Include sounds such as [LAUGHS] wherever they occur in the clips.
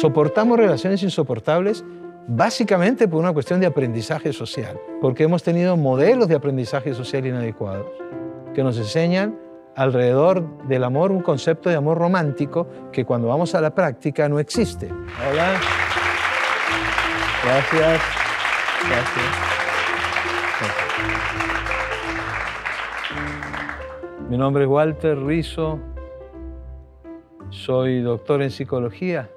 soportamos relaciones insoportables básicamente por una cuestión de aprendizaje social, porque hemos tenido modelos de aprendizaje social inadecuados que nos enseñan alrededor del amor un concepto de amor romántico que cuando vamos a la práctica no existe. Hola. Gracias. Gracias. Mi nombre es Walter Rizo, soy doctor en psicología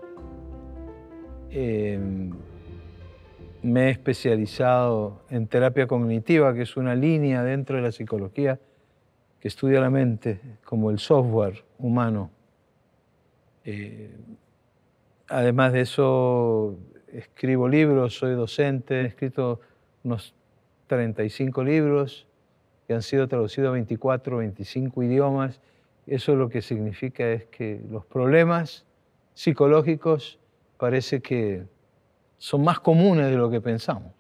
Em, me he especializado en terapia cognitiva, que es una línea dentro de la psicología que estudia la mente como el software humano. Eh, además de eso, escribo libros, soy docente, he escrito unos 35 libros que han sido traducidos a 24, 25 idiomas. Eso lo que significa es que los problemas psicológicos parece que son más comunes de lo que pensamos.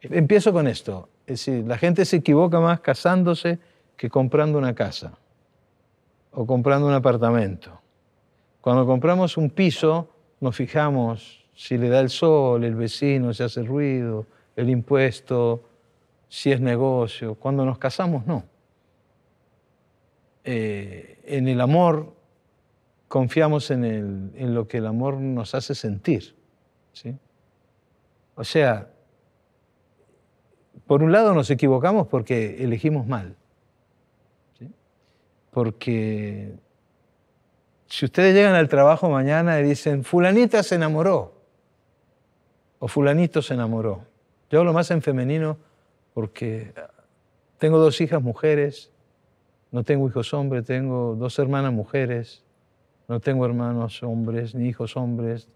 Empiezo con esto. Es decir, la gente se equivoca más casándose que comprando una casa o comprando un apartamento. Cuando compramos un piso, nos fijamos si le da el sol, el vecino, si hace ruido, el impuesto, si es negocio. Cuando nos casamos, no. Eh, en el amor confiamos en, lo que el amor nos hace sentir. O sea, por un lado nos equivocamos porque elegimos mal. Porque si ustedes llegan al trabajo mañana y dicen, fulanita se enamoró, o fulanito se enamoró. Yo hablo más en femenino porque tengo dos hijas mujeres, no tengo hijos hombres, tengo dos hermanas mujeres, no tengo hermanos hombres ni hijos hombres,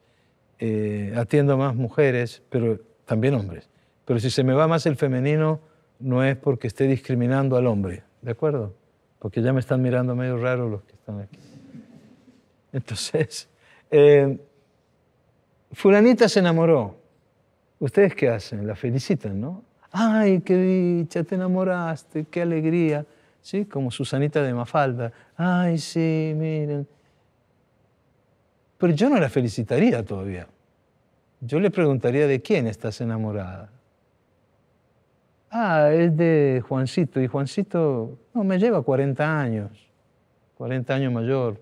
eh, atiendo más mujeres, pero también hombres. Pero si se me va más el femenino, no es porque esté discriminando al hombre, ¿de acuerdo? Porque ya me están mirando medio raro los que están aquí. Entonces, Furanita [LAUGHS] eh, fulanita se enamoró. ¿Ustedes qué hacen? La felicitan, ¿no? ¡Ay, qué dicha! Te enamoraste, qué alegría. ¿Sí? Como Susanita de Mafalda. ¡Ay, sí, miren! Pero yo no la felicitaría todavía. Yo le preguntaría de quién estás enamorada. Ah, es de Juancito. Y Juancito, no, me lleva 40 años, 40 años mayor.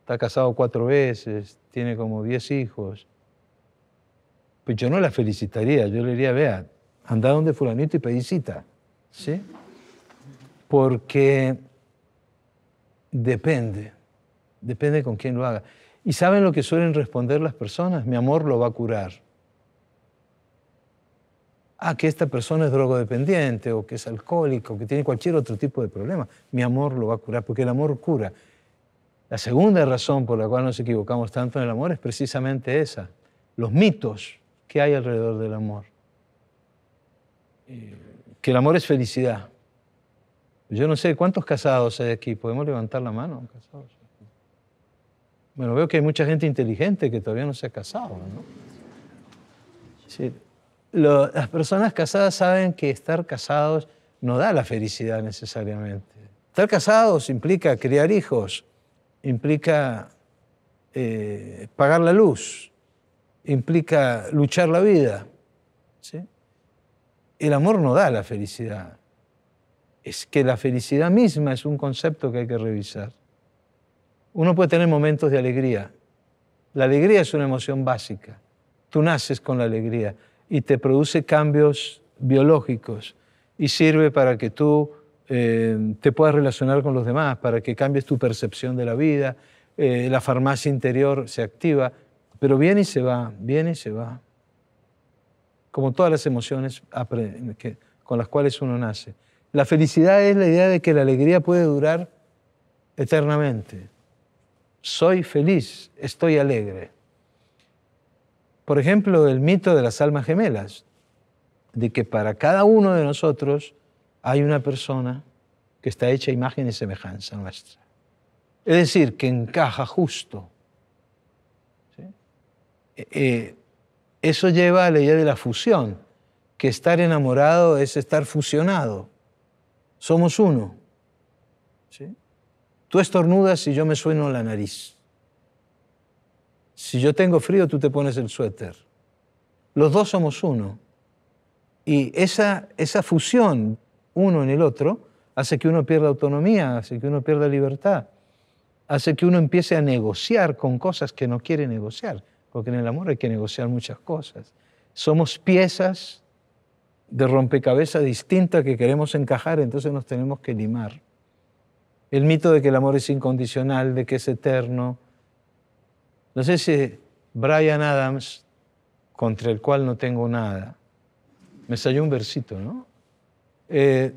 Está casado cuatro veces, tiene como 10 hijos. Pues yo no la felicitaría, yo le diría, vea, anda donde fulanito y pedí cita. ¿Sí? Porque depende, depende con quién lo haga. ¿Y saben lo que suelen responder las personas? Mi amor lo va a curar. Ah, que esta persona es drogodependiente o que es alcohólico, o que tiene cualquier otro tipo de problema. Mi amor lo va a curar, porque el amor cura. La segunda razón por la cual nos equivocamos tanto en el amor es precisamente esa, los mitos que hay alrededor del amor. Eh, que el amor es felicidad. Yo no sé cuántos casados hay aquí, podemos levantar la mano, casados. Bueno, veo que hay mucha gente inteligente que todavía no se ha casado, las personas casadas saben que estar casados no da la felicidad necesariamente. Estar casados implica criar hijos, implica eh, pagar la luz, implica luchar la vida. El amor no da la felicidad. Es que la felicidad misma es un concepto que hay que revisar. Uno puede tener momentos de alegría. La alegría es una emoción básica. Tú naces con la alegría y te produce cambios biológicos y sirve para que tú eh, te puedas relacionar con los demás, para que cambies tu percepción de la vida. Eh, la farmacia interior se activa, pero viene y se va, viene y se va. Como todas las emociones con las cuales uno nace. La felicidad es la idea de que la alegría puede durar eternamente soy feliz, estoy alegre. Por ejemplo, el mito de las almas gemelas, de que para cada uno de nosotros hay una persona que está hecha imagen y semejanza nuestra. Es decir, que encaja justo. Eh, eh, eso lleva a la idea de la fusión, que estar enamorado es estar fusionado. Somos uno. ¿Sí? Tú estornudas y yo me sueno la nariz. Si yo tengo frío, tú te pones el suéter. Los dos somos uno. Y esa, esa fusión, uno en el otro, hace que uno pierda autonomía, hace que uno pierda libertad, hace que uno empiece a negociar con cosas que no quiere negociar, porque en el amor hay que negociar muchas cosas. Somos piezas de rompecabezas distintas que queremos encajar, entonces nos tenemos que limar el mito de que el amor es incondicional, de que es eterno. No sé si Brian Adams, contra el cual no tengo nada, me salió un versito, ¿no? Eh,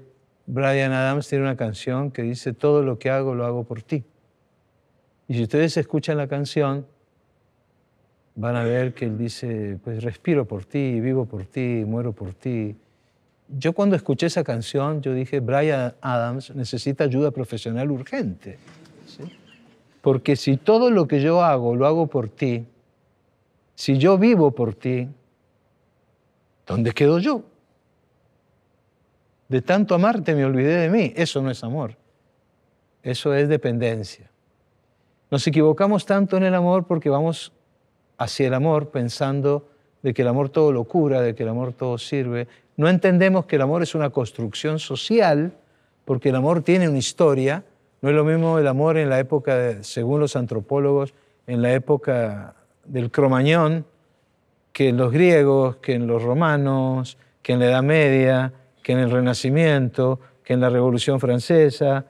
Brian Adams tiene una canción que dice, todo lo que hago lo hago por ti. Y si ustedes escuchan la canción, van a ver que él dice, pues respiro por ti, vivo por ti, muero por ti, yo cuando escuché esa canción, yo dije, Brian Adams necesita ayuda profesional urgente. Porque si todo lo que yo hago lo hago por ti, si yo vivo por ti, ¿dónde quedo yo? De tanto amarte me olvidé de mí. Eso no es amor. Eso es dependencia. Nos equivocamos tanto en el amor porque vamos hacia el amor pensando de que el amor todo lo cura, de que el amor todo sirve, no entendemos que el amor es una construcción social, porque el amor tiene una historia. No es lo mismo el amor en la época, según los antropólogos, en la época del Cromañón, que en los griegos, que en los romanos, que en la Edad Media, que en el Renacimiento, que en la Revolución Francesa.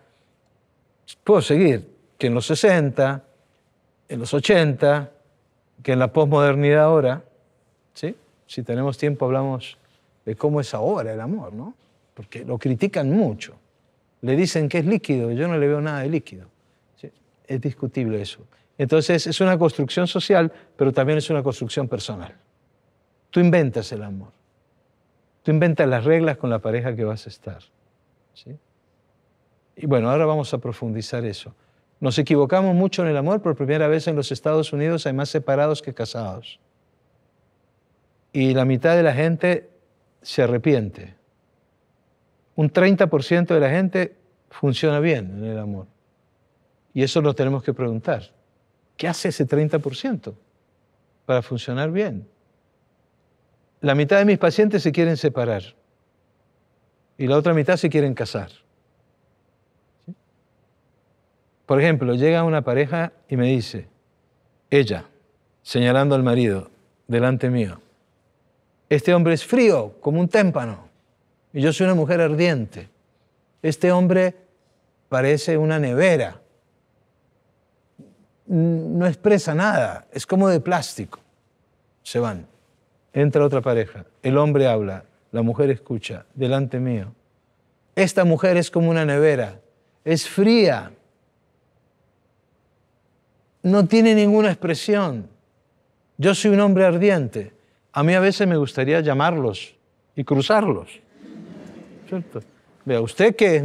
Puedo seguir, que en los 60, en los 80, que en la posmodernidad ahora. ¿sí? Si tenemos tiempo hablamos de cómo es ahora el amor, ¿no? Porque lo critican mucho. Le dicen que es líquido, yo no le veo nada de líquido. Es discutible eso. Entonces es una construcción social, pero también es una construcción personal. Tú inventas el amor. Tú inventas las reglas con la pareja que vas a estar. Y bueno, ahora vamos a profundizar eso. Nos equivocamos mucho en el amor. Por primera vez en los Estados Unidos hay más separados que casados. Y la mitad de la gente se arrepiente. Un 30% de la gente funciona bien en el amor. Y eso lo tenemos que preguntar. ¿Qué hace ese 30% para funcionar bien? La mitad de mis pacientes se quieren separar y la otra mitad se quieren casar. Por ejemplo, llega una pareja y me dice, ella, señalando al marido, delante mío, este hombre es frío como un témpano y yo soy una mujer ardiente. Este hombre parece una nevera. No expresa nada, es como de plástico. Se van. Entra otra pareja. El hombre habla, la mujer escucha, delante mío. Esta mujer es como una nevera, es fría, no tiene ninguna expresión. Yo soy un hombre ardiente. A mí a veces me gustaría llamarlos y cruzarlos. ¿Cierto? Vea, usted que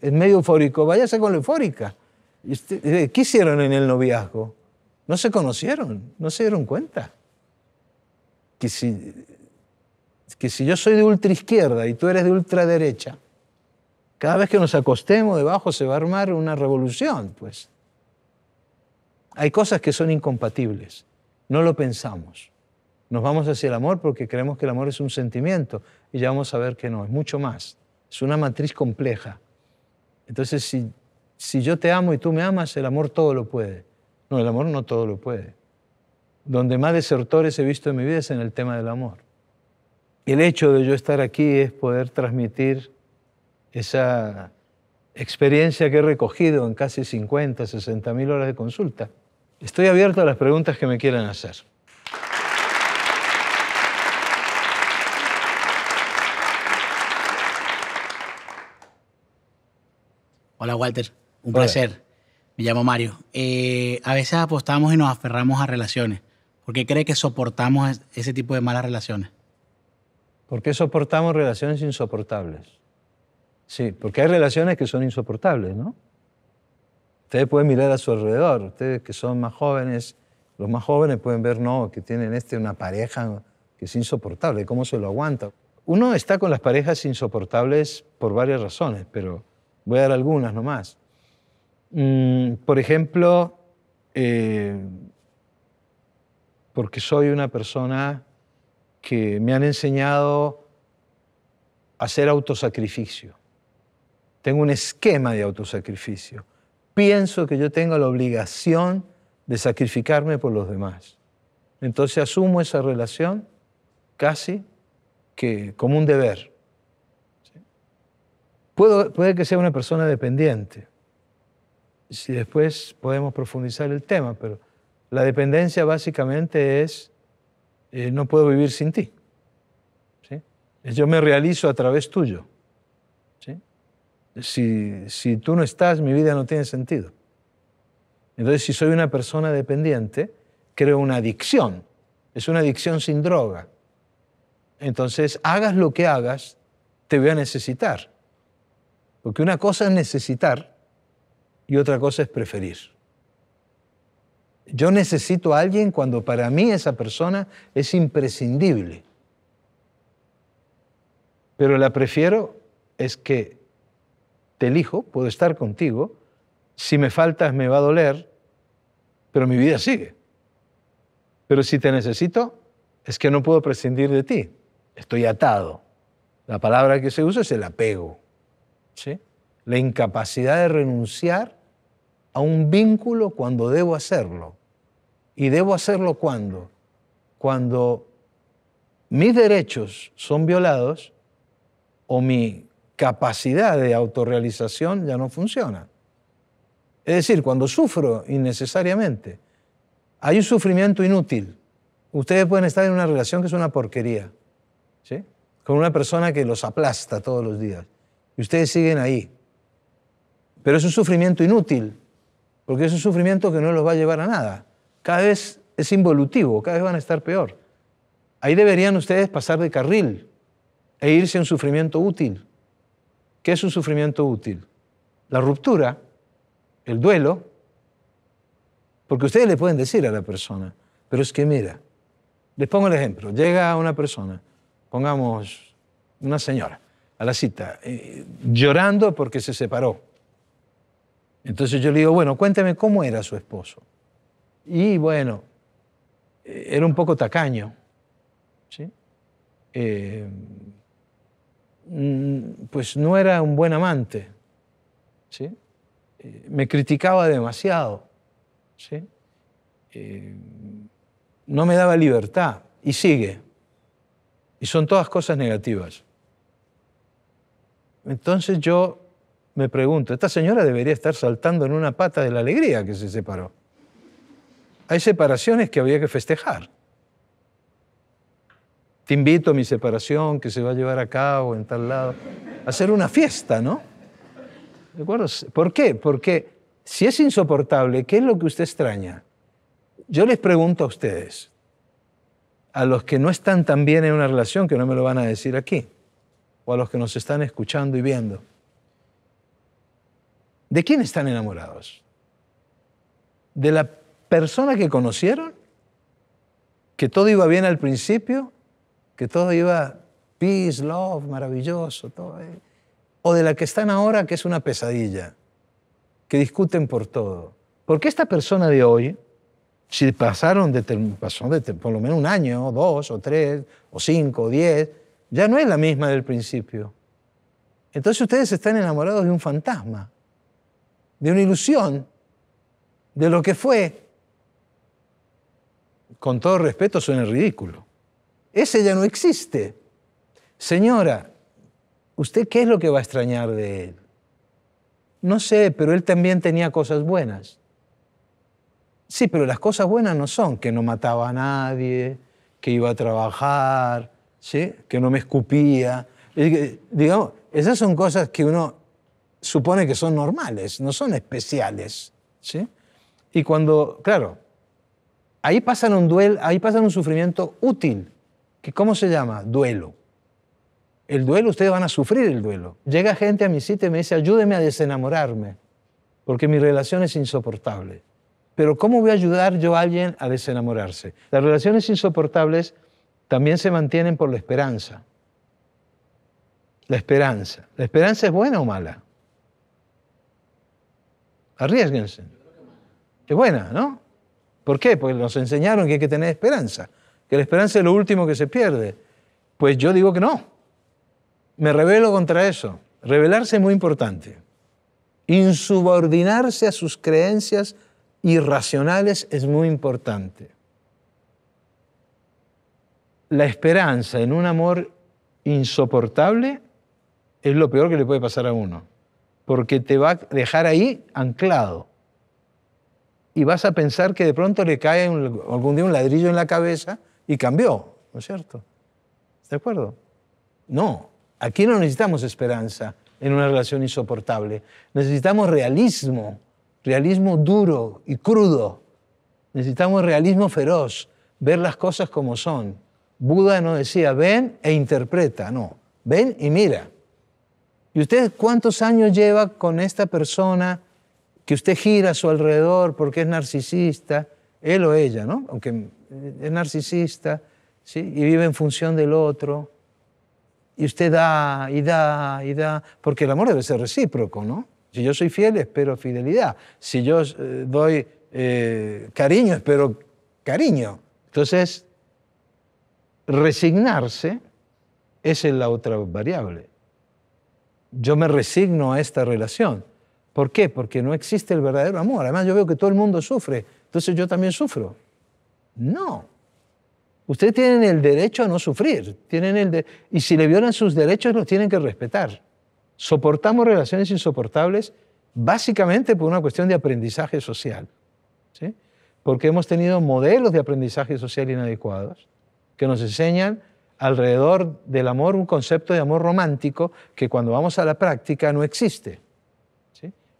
es, medio eufórico, váyase con la eufórica. Eh, ¿Qué hicieron en el noviazgo? No se conocieron, no se dieron cuenta. Que si, que si yo soy de ultra izquierda y tú eres de ultraderecha, cada vez que nos acostemos debajo se va a armar una revolución, pues. Hay cosas que son incompatibles, no lo pensamos. Nos vamos hacia el amor porque creemos que el amor es un sentimiento y ya vamos a ver que no, es mucho más. Es una matriz compleja. Entonces, si, yo te amo y tú me amas, el amor todo lo puede. No, el amor no todo lo puede. Donde más desertores he visto en mi vida es en el tema del amor. Y el hecho de yo estar aquí es poder transmitir esa experiencia que he recogido en casi 50, 60 mil horas de consulta. Estoy abierto a las preguntas que me quieran hacer. Hola, Walter. Un placer. Me llamo Mario. Eh, a veces apostamos y nos aferramos a relaciones. ¿Por qué cree que soportamos ese tipo de malas relaciones? ¿Por qué soportamos relaciones insoportables? Sí, porque hay relaciones que son insoportables, ¿no? Ustedes pueden mirar a su alrededor, ustedes que son más jóvenes, los más jóvenes pueden ver, no, que tienen este una pareja que es insoportable, ¿cómo se lo aguanta? Uno está con las parejas insoportables por varias razones, pero Voy a dar algunas nomás. Mm, por ejemplo, eh, porque soy una persona que me han enseñado a hacer autosacrificio. Tengo un esquema de autosacrificio. Pienso que yo tengo la obligación de sacrificarme por los demás. Entonces asumo esa relación casi que como un deber puede que sea una persona dependiente. Si después podemos profundizar el tema, pero la dependencia básicamente es eh, no puedo vivir sin ti. Yo me realizo a través tuyo. si tú no estás, mi vida no tiene sentido. Entonces, si soy una persona dependiente, creo una adicción. Es una adicción sin droga. Entonces, hagas lo que hagas, te voy a necesitar. Porque una cosa es necesitar y otra cosa es preferir. Yo necesito a alguien cuando para mí esa persona es imprescindible. Pero la prefiero es que te elijo, puedo estar contigo, si me faltas me va a doler, pero mi vida sigue. Pero si te necesito, es que no puedo prescindir de ti, estoy atado. La palabra que se usa es el apego la incapacidad de renunciar a un vínculo cuando debo hacerlo. ¿Y debo hacerlo cuando? Cuando mis derechos son violados o mi capacidad de autorrealización ya no funciona. Es decir, cuando sufro innecesariamente, hay un sufrimiento inútil. Ustedes pueden estar en una relación que es una porquería, ¿sí? con una persona que los aplasta todos los días. Y ustedes siguen ahí. Pero es un sufrimiento inútil, porque es un sufrimiento que no los va a llevar a nada. Cada vez es involutivo, cada vez van a estar peor. Ahí deberían ustedes pasar de carril e irse a un sufrimiento útil. ¿Qué es un sufrimiento útil? La ruptura, el duelo, porque ustedes le pueden decir a la persona, pero es que mira, les pongo el ejemplo, llega una persona, pongamos una señora, a la cita, eh, llorando porque se separó. Entonces yo le digo, bueno, cuénteme cómo era su esposo. Y bueno, eh, era un poco tacaño. ¿sí? Eh, mm, pues no era un buen amante. ¿sí? me criticaba demasiado. ¿sí? no me daba libertad. Y sigue. Y son todas cosas negativas. Entonces yo me pregunto, esta señora debería estar saltando en una pata de la alegría que se separó. Hay separaciones que había que festejar. Te invito a mi separación que se va a llevar a cabo en tal lado. Hacer una fiesta, ¿no? ¿De acuerdo? ¿Por qué? Porque si es insoportable, ¿qué es lo que usted extraña? Yo les pregunto a ustedes, a los que no están tan bien en una relación, que no me lo van a decir aquí o a los que nos están escuchando y viendo. ¿De quién están enamorados? ¿De la persona que conocieron? ¿Que todo iba bien al principio? ¿Que todo iba peace, love, maravilloso? Todo, eh? ¿O de la que están ahora, que es una pesadilla? Que discuten por todo. Porque esta persona de hoy, si pasaron de, de por lo menos un año, o dos, o tres, o cinco, o diez, ya no es la misma del principio. Entonces ustedes están enamorados de un fantasma, de una ilusión, de lo que fue. Con todo respeto suena ridículo. Ese ya no existe. Señora, ¿usted qué es lo que va a extrañar de él? No sé, pero él también tenía cosas buenas. Sí, pero las cosas buenas no son que no mataba a nadie, que iba a trabajar, que no me escupía. esas son cosas que uno supone que son normales, no son especiales. ¿sí? Y cuando, claro, ahí pasan un duelo, ahí pasan un sufrimiento útil, que ¿cómo se llama? Duelo. El duelo, ustedes van a sufrir el duelo. Llega gente a mi sitio y me dice, ayúdeme a desenamorarme, porque mi relación es insoportable. Pero ¿cómo voy a ayudar yo a alguien a desenamorarse? Las relaciones insoportables también se mantienen por la esperanza. La esperanza. ¿La esperanza es buena o mala? Arriesguense. Es buena, ¿no? ¿Por qué? Porque nos enseñaron que hay que tener esperanza, que la esperanza es lo último que se pierde. Pues yo digo que no. Me rebelo contra eso. Rebelarse es muy importante. Insubordinarse a sus creencias irracionales es muy importante la esperanza en un amor insoportable es lo peor que le puede pasar a uno, porque te va a dejar ahí anclado. Y vas a pensar que de pronto le cae algún día un ladrillo en la cabeza y cambió, ¿no es cierto? ¿De acuerdo? No, aquí no necesitamos esperanza en una relación insoportable, necesitamos realismo, realismo duro y crudo, necesitamos realismo feroz, ver las cosas como son. Buda no decía, ven e interpreta, no, ven y mira. ¿Y usted cuántos años lleva con esta persona que usted gira a su alrededor porque es narcisista, él o ella, ¿no? Aunque es narcisista, ¿sí? Y vive en función del otro. Y usted da y da y da, porque el amor debe ser recíproco, ¿no? Si yo soy fiel, espero fidelidad. Si yo eh, doy eh, cariño, espero cariño. Entonces, Resignarse es la otra variable. Yo me resigno a esta relación. ¿Por qué? Porque no existe el verdadero amor. Además, yo veo que todo el mundo sufre, entonces yo también sufro. No. Ustedes tienen el derecho a no sufrir. Tienen el Y si le violan sus derechos, los tienen que respetar. Soportamos relaciones insoportables básicamente por una cuestión de aprendizaje social. Porque hemos tenido modelos de aprendizaje social inadecuados que nos enseñan alrededor del amor un concepto de amor romántico que cuando vamos a la práctica no existe.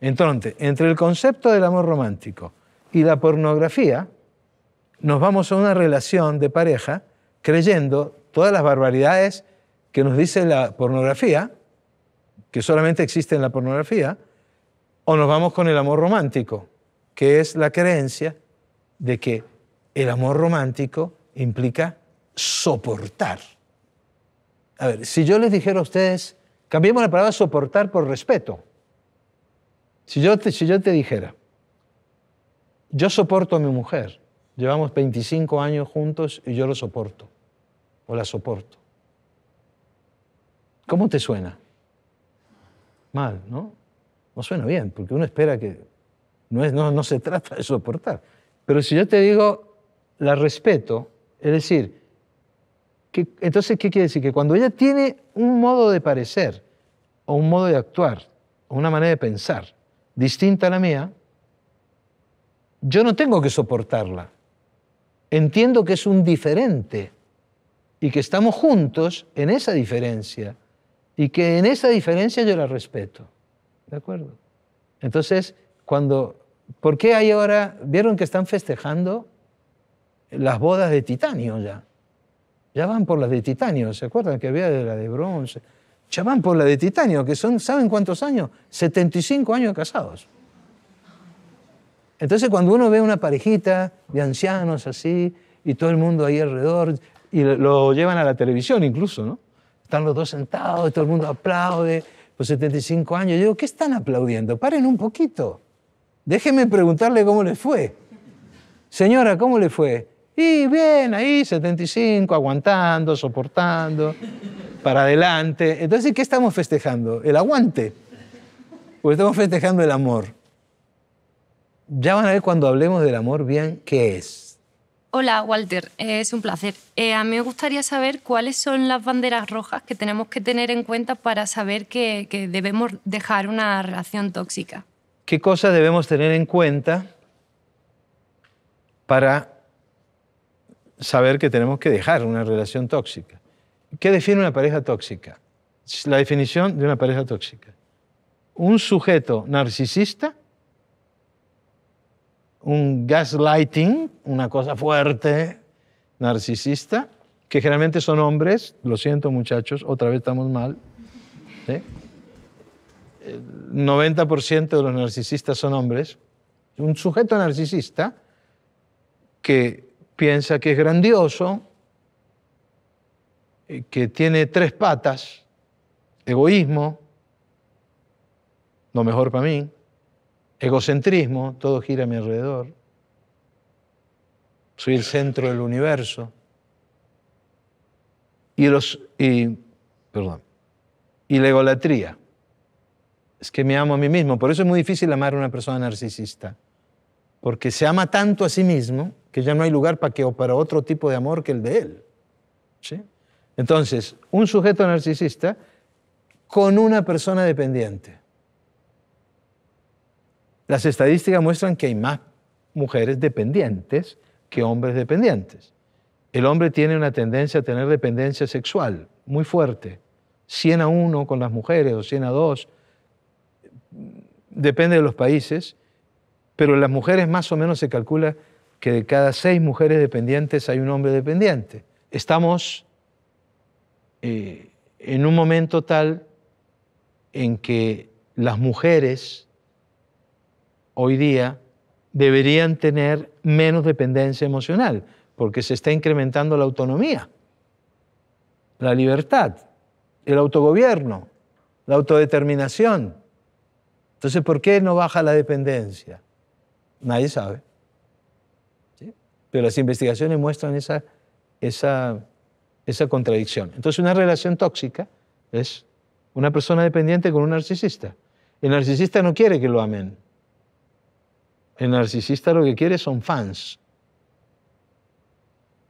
Entonces, entre el concepto del amor romántico y la pornografía, nos vamos a una relación de pareja creyendo todas las barbaridades que nos dice la pornografía, que solamente existe en la pornografía, o nos vamos con el amor romántico, que es la creencia de que el amor romántico implica soportar. A ver, si yo les dijera a ustedes, cambiemos la palabra soportar por respeto. Si yo te, si yo te dijera, yo soporto a mi mujer, llevamos 25 años juntos y yo lo soporto, o la soporto. ¿Cómo te suena? Mal, ¿no? No suena bien, porque uno espera que... No, es, no, no se trata de soportar. Pero si yo te digo, la respeto, es decir, entonces, ¿qué quiere decir? Que cuando ella tiene un modo de parecer, o un modo de actuar, o una manera de pensar distinta a la mía, yo no tengo que soportarla. Entiendo que es un diferente y que estamos juntos en esa diferencia y que en esa diferencia yo la respeto. ¿De acuerdo? Entonces, cuando... ¿Por qué hay ahora... ¿Vieron que están festejando las bodas de titanio ya? Ya van por las de titanio, ¿se acuerdan que había de la de bronce? Ya van por la de titanio, que son, ¿saben cuántos años? 75 años casados. Entonces cuando uno ve una parejita de ancianos así y todo el mundo ahí alrededor y lo llevan a la televisión incluso, ¿no? Están los dos sentados, todo el mundo aplaude por 75 años. Yo digo, ¿qué están aplaudiendo? Paren un poquito. Déjenme preguntarle cómo les fue. Señora, ¿cómo le fue? Y bien, ahí 75, aguantando, soportando, para adelante. Entonces, ¿qué estamos festejando? ¿El aguante? ¿O estamos festejando el amor? Ya van a ver cuando hablemos del amor bien qué es. Hola, Walter, es un placer. Eh, a mí me gustaría saber cuáles son las banderas rojas que tenemos que tener en cuenta para saber que, que debemos dejar una relación tóxica. ¿Qué cosas debemos tener en cuenta para saber que tenemos que dejar una relación tóxica. ¿Qué define una pareja tóxica? La definición de una pareja tóxica. Un sujeto narcisista, un gaslighting, una cosa fuerte, narcisista, que generalmente son hombres, lo siento muchachos, otra vez estamos mal. 90% de los narcisistas son hombres. Un sujeto narcisista que piensa que es grandioso, eh, que tiene tres patas, egoísmo, lo mejor para mí, egocentrismo, todo gira a mi alrededor, soy el centro del universo. Y, los, y, perdón, y la egolatría, es que me amo a mí mismo, por eso es muy difícil amar a una persona narcisista, porque se ama tanto a sí mismo que ya no hay lugar para que o para otro tipo de amor que el de él. Entonces, un sujeto narcisista con una persona dependiente. Las estadísticas muestran que hay más mujeres dependientes que hombres dependientes. El hombre tiene una tendencia a tener dependencia sexual muy fuerte, 100 a 1 con las mujeres o 100 a 2, depende de los países, pero las mujeres más o menos se calcula que de cada seis mujeres dependientes hay un hombre dependiente. Estamos eh, en un momento tal en que las mujeres hoy día deberían tener menos dependencia emocional, porque se está incrementando la autonomía, la libertad, el autogobierno, la autodeterminación. Entonces, ¿por qué no baja la dependencia? Nadie sabe. Pero las investigaciones muestran esa, contradicción. Entonces, una relación tóxica es una persona dependiente con un narcisista. El narcisista no quiere que lo amen. El narcisista lo que quiere son fans.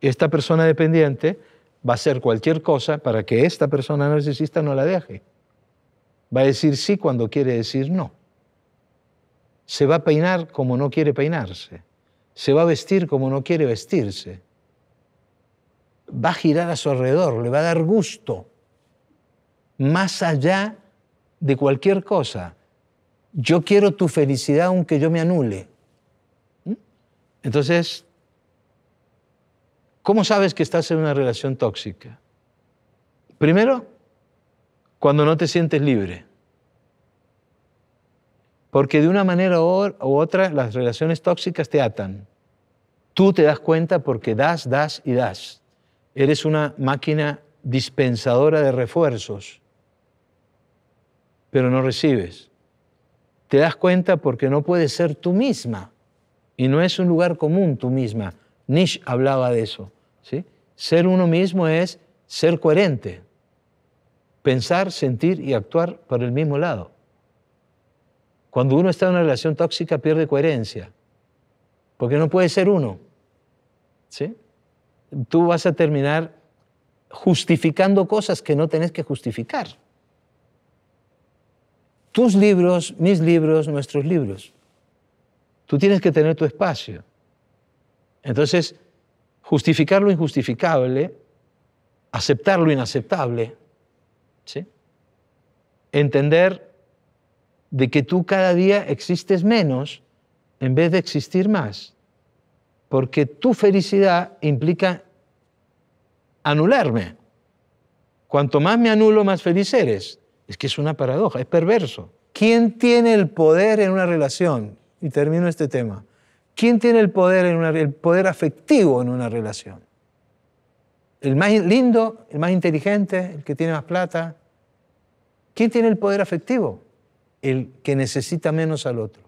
Esta persona dependiente va a hacer cualquier cosa para que esta persona narcisista no la deje. Va a decir sí cuando quiere decir no. Se va a peinar como no quiere peinarse se va a vestir como no quiere vestirse. Va a girar a su alrededor, le va a dar gusto, más allá de cualquier cosa. Yo quiero tu felicidad aunque yo me anule. ¿Mm? Entonces, ¿cómo sabes que estás en una relación tóxica? Primero, cuando no te sientes libre. Porque de una manera u otra las relaciones tóxicas te atan. Tú te das cuenta porque das, das y das. Eres una máquina dispensadora de refuerzos, pero no recibes. Te das cuenta porque no puedes ser tú misma y no es un lugar común tú misma. Nietzsche hablaba de eso. Ser uno mismo es ser coherente, pensar, sentir y actuar por el mismo lado. Cuando uno está en una relación tóxica pierde coherencia, porque no puede ser uno. ¿sí? Tú vas a terminar justificando cosas que no tenés que justificar. Tus libros, mis libros, nuestros libros. Tú tienes que tener tu espacio. Entonces, justificar lo injustificable, aceptar lo inaceptable, ¿sí? entender de que tú cada día existes menos en vez de existir más, porque tu felicidad implica anularme. Cuanto más me anulo, más feliz eres. Es que es una paradoja, es perverso. ¿Quién tiene el poder en una relación? Y termino este tema. ¿Quién tiene el poder, en el poder afectivo en una relación? ¿El más lindo, el más inteligente, el que tiene más plata? ¿Quién tiene el poder afectivo? el que necesita menos al otro.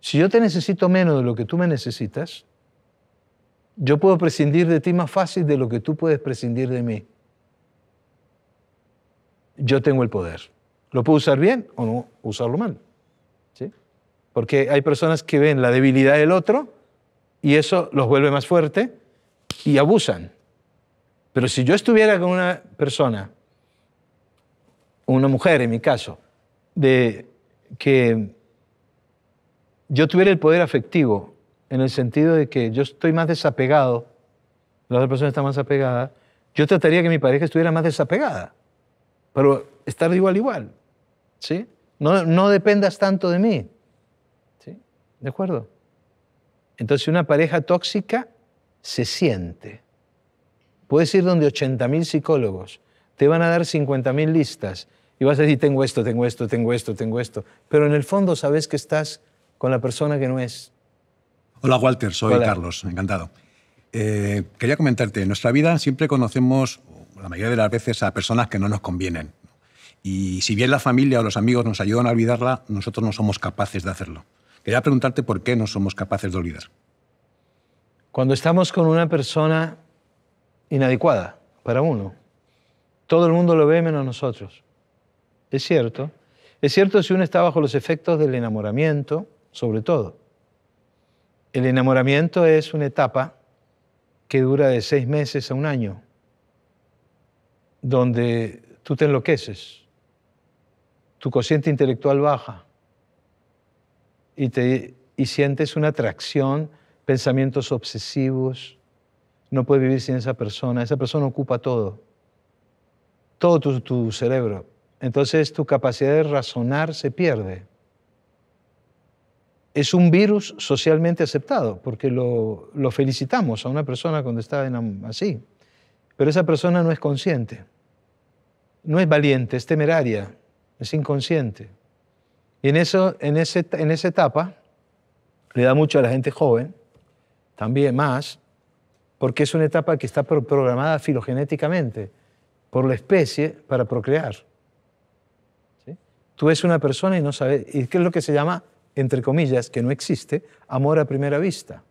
Si yo te necesito menos de lo que tú me necesitas, yo puedo prescindir de ti más fácil de lo que tú puedes prescindir de mí. Yo tengo el poder. Lo puedo usar bien o no usarlo mal. ¿Sí? Porque hay personas que ven la debilidad del otro y eso los vuelve más fuerte y abusan. Pero si yo estuviera con una persona, una mujer en mi caso, de que yo tuviera el poder afectivo, en el sentido de que yo estoy más desapegado, la otra persona está más apegada, yo trataría que mi pareja estuviera más desapegada, pero estar igual igual, ¿sí? No, no dependas tanto de mí, ¿sí? ¿De acuerdo? Entonces una pareja tóxica se siente. Puedes ir donde 80.000 psicólogos, te van a dar 50.000 listas, y vas a decir, tengo esto, tengo esto, tengo esto, tengo esto. Pero en el fondo sabes que estás con la persona que no es. Hola Walter, soy Carlos, encantado. Eh, quería comentarte, en nuestra vida siempre conocemos, la mayoría de las veces, a personas que no nos convienen. Y si bien la familia o los amigos nos ayudan a olvidarla, nosotros no somos capaces de hacerlo. Quería preguntarte por qué no somos capaces de olvidar. Cuando estamos con una persona inadecuada para uno, todo el mundo lo ve menos nosotros. Es cierto. Es cierto si uno está bajo los efectos del enamoramiento, sobre todo. El enamoramiento es una etapa que dura de seis meses a un año, donde tú te enloqueces, tu cociente intelectual baja y, te, sientes una atracción, pensamientos obsesivos, no puedes vivir sin esa persona, esa persona ocupa todo, todo tu cerebro, entonces tu capacidad de razonar se pierde. Es un virus socialmente aceptado, porque lo, felicitamos a una persona cuando está así, pero esa persona no es consciente, no es valiente, es temeraria, es inconsciente. Y en, eso, en esa etapa le da mucho a la gente joven, también más, porque es una etapa que está programada filogenéticamente por la especie para procrear. Tú ves una persona y no sabes, ¿y qué es lo que se llama, entre comillas, que no existe, amor a primera vista?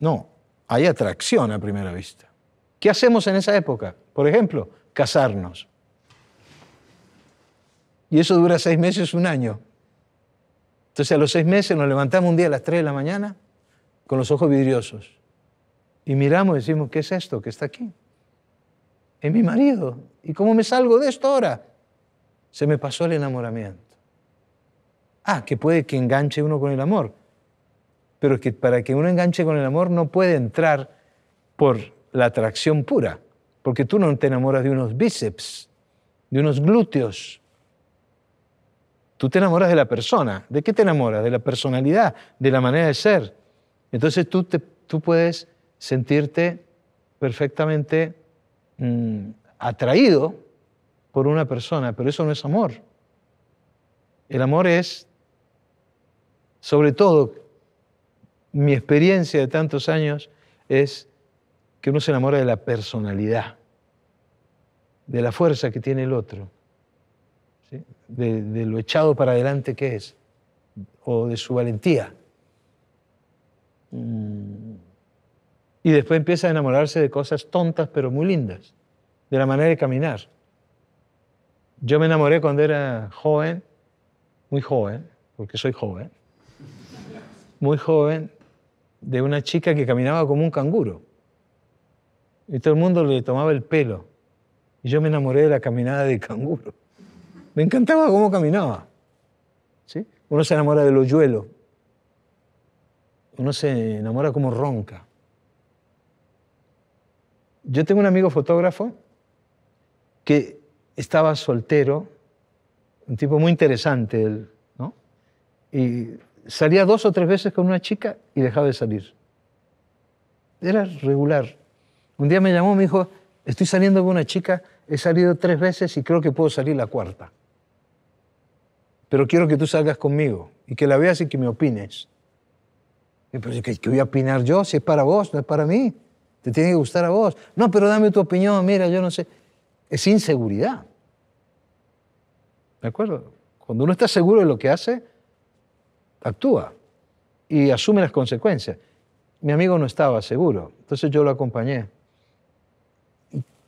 No, hay atracción a primera vista. ¿Qué hacemos en esa época? Por ejemplo, casarnos. Y eso dura seis meses, un año. Entonces a los seis meses nos levantamos un día a las tres de la mañana con los ojos vidriosos y miramos y decimos, ¿qué es esto que está aquí? Es mi marido. ¿Y cómo me salgo de esto ahora? Se me pasó el enamoramiento. Ah, que puede que enganche uno con el amor, pero que para que uno enganche con el amor no puede entrar por la atracción pura, porque tú no te enamoras de unos bíceps, de unos glúteos. Tú te enamoras de la persona. ¿De qué te enamoras? De la personalidad, de la manera de ser. Entonces tú, tú puedes sentirte perfectamente mm, atraído por una persona, pero eso no es amor. El amor es, sobre todo, mi experiencia de tantos años es que uno se enamora de la personalidad, de la fuerza que tiene el otro, de lo echado para adelante que es, o de su valentía. Mm. Y después empieza a enamorarse de cosas tontas pero muy lindas, de la manera de caminar yo me enamoré cuando era joven, muy joven, porque soy joven, muy joven, de una chica que caminaba como un canguro. Y todo el mundo le tomaba el pelo. Y yo me enamoré de la caminada de canguro. Me encantaba cómo caminaba. ¿Sí? Uno se enamora del hoyuelo. Uno se enamora como ronca. Yo tengo un amigo fotógrafo que estaba soltero, un tipo muy interesante ¿no? Y salía dos o tres veces con una chica y dejaba de salir. Era regular. Un día me llamó y me dijo, estoy saliendo con una chica, he salido tres veces y creo que puedo salir la cuarta. Pero quiero que tú salgas conmigo y que la veas y que me opines. Y pues, ¿qué, ¿qué voy a opinar yo? Si es para vos, no es para mí. Te tiene que gustar a vos. No, pero dame tu opinión, mira, yo no sé es inseguridad. ¿De acuerdo? Cuando uno está seguro de lo que hace, actúa y asume las consecuencias. Mi amigo no estaba seguro, entonces yo lo acompañé.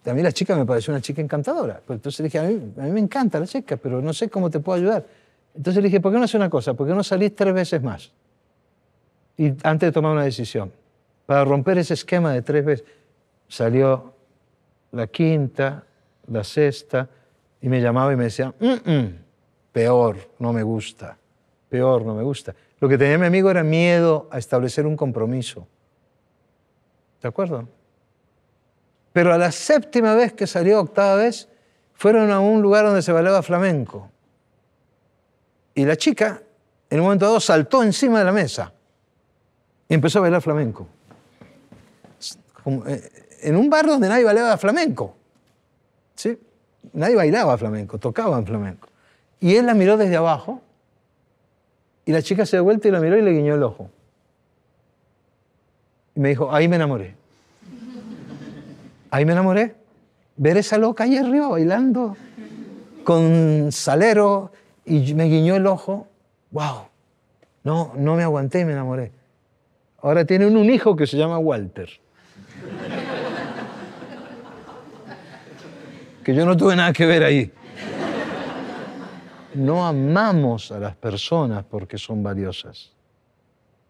Y a mí la chica me pareció una chica encantadora. entonces le dije, a mí, a mí, me encanta la chica, pero no sé cómo te puedo ayudar. Entonces le dije, ¿por qué no haces una cosa? ¿Por qué no salís tres veces más? Y antes de tomar una decisión, para romper ese esquema de tres veces, salió la quinta, la sexta, y me llamaba y me decía, mm, mm, peor, no me gusta, peor, no me gusta. Lo que tenía mi amigo era miedo a establecer un compromiso. ¿De acuerdo? Pero a la séptima vez que salió, octava vez, fueron a un lugar donde se bailaba flamenco. Y la chica, en un momento dado, saltó encima de la mesa y empezó a bailar flamenco. Eh, en un bar donde nadie bailaba flamenco. ¿sí? Nadie bailaba flamenco, tocaba en flamenco. Y él la miró desde abajo y la chica se dio vuelta y la miró y le guiñó el ojo. Y me dijo, ahí me enamoré. [LAUGHS] Ahí me enamoré. Ver esa loca ahí arriba bailando con salero y me guiñó el ojo. ¡Wow! No, no me aguanté y me enamoré. Ahora tiene un hijo que se llama Walter. yo no tuve nada que ver ahí. No amamos a las personas porque son valiosas.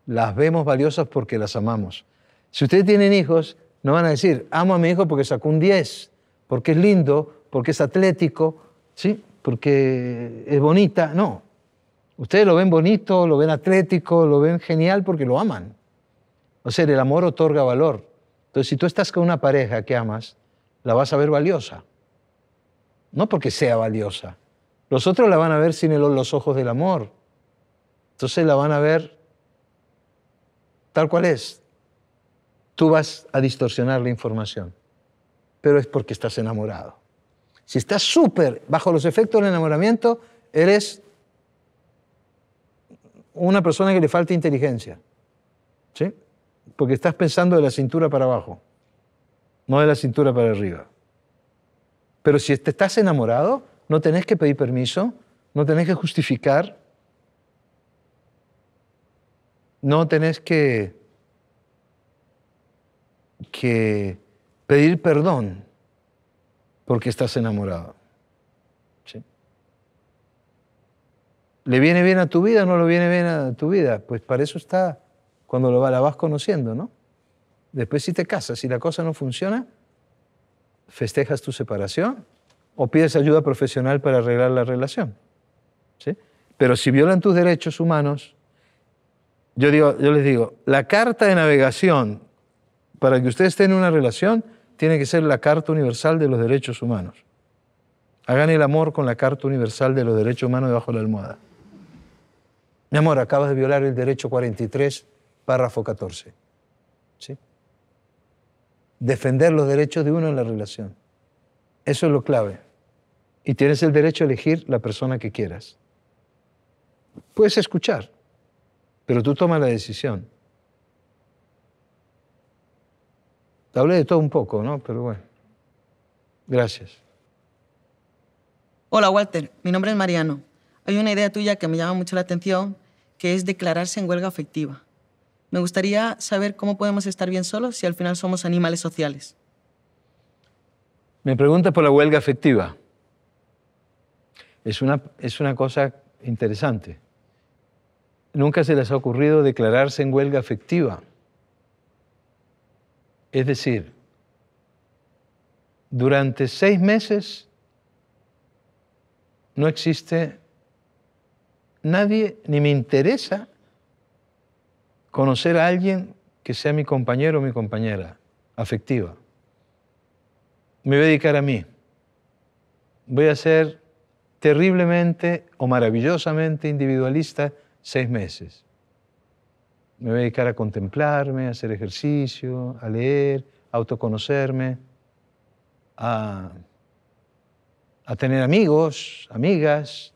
Las vemos valiosas porque las amamos. Si ustedes tienen hijos, no van a decir, amo a mi hijo porque sacó un 10, porque es lindo, porque es atlético, ¿sí? porque es bonita. No. Ustedes lo ven bonito, lo ven atlético, lo ven genial porque lo aman. O sea, el amor otorga valor. Entonces, si tú estás con una pareja que amas, la vas a ver valiosa no porque sea valiosa. Los otros la van a ver sin los ojos del amor. Entonces la van a ver tal cual es. Tú vas a distorsionar la información, pero es porque estás enamorado. Si estás súper bajo los efectos del enamoramiento, eres una persona que le falta inteligencia. ¿Sí? Porque estás pensando de la cintura para abajo, no de la cintura para arriba. Pero si te estás enamorado, no tenés que pedir permiso, no tenés que justificar, no tenés que, que pedir perdón porque estás enamorado. ¿Sí? ¿Le viene bien a tu vida o no le viene bien a tu vida? Pues para eso está cuando la vas conociendo, ¿no? Después si te casas, si la cosa no funciona, ¿Festejas tu separación o pides ayuda profesional para arreglar la relación? ¿Sí? Pero si violan tus derechos humanos, yo, digo, yo les digo, la carta de navegación para que ustedes estén en una relación tiene que ser la Carta Universal de los Derechos Humanos. Hagan el amor con la Carta Universal de los Derechos Humanos debajo de la almohada. Mi amor, acabas de violar el derecho 43, párrafo 14 defender los derechos de uno en la relación. Eso es lo clave. Y tienes el derecho a elegir la persona que quieras. Puedes escuchar, pero tú tomas la decisión. Te hablé de todo un poco, ¿no? Pero bueno. Gracias. Hola, Walter. Mi nombre es Mariano. Hay una idea tuya que me llama mucho la atención, que es declararse en huelga afectiva. Me gustaría saber cómo podemos estar bien solos si al final somos animales sociales. Me pregunta por la huelga afectiva. Es una, es una cosa interesante. Nunca se les ha ocurrido declararse en huelga afectiva. Es decir, durante seis meses no existe nadie, ni me interesa conocer a alguien que sea mi compañero o mi compañera afectiva. Me voy a dedicar a mí. Voy a ser terriblemente o maravillosamente individualista seis meses. Me voy a dedicar a contemplarme, a hacer ejercicio, a leer, a autoconocerme, a, tener amigos, amigas,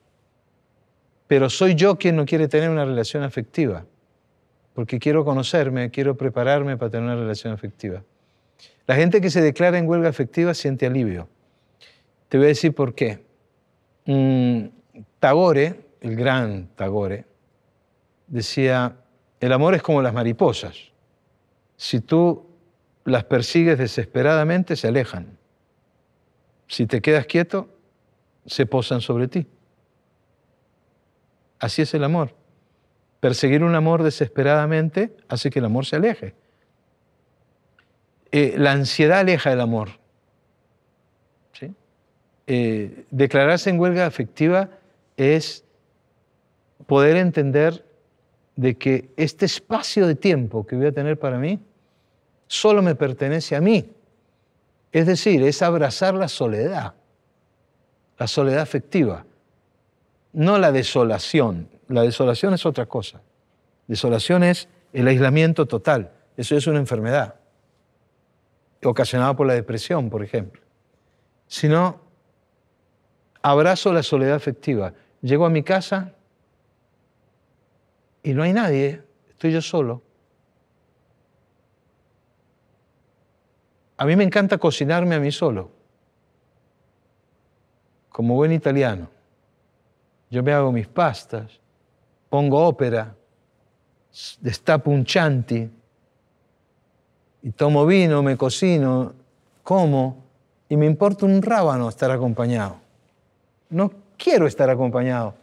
pero soy yo quien no quiere tener una relación afectiva porque quiero conocerme, quiero prepararme para tener una relación afectiva. La gente que se declara en huelga afectiva siente alivio. Te voy a decir por qué. Mm, Tagore, el gran Tagore, decía, el amor es como las mariposas. Si tú las persigues desesperadamente, se alejan. Si te quedas quieto, se posan sobre ti. Así es el amor. Perseguir un amor desesperadamente hace que el amor se aleje. Eh, la ansiedad aleja el amor. Eh, declararse en huelga afectiva es poder entender de que este espacio de tiempo que voy a tener para mí solo me pertenece a mí. Es decir, es abrazar la soledad, la soledad afectiva, no la desolación, la desolación es otra cosa. Desolación es el aislamiento total. Eso es una enfermedad ocasionada por la depresión, por ejemplo. Sino, abrazo la soledad afectiva. Llego a mi casa y no hay nadie, estoy yo solo. A mí me encanta cocinarme a mí solo, como buen italiano. Yo me hago mis pastas, pongo ópera, destapo un chanti y tomo vino, me cocino, como y me importa un rábano estar acompañado. No quiero estar acompañado.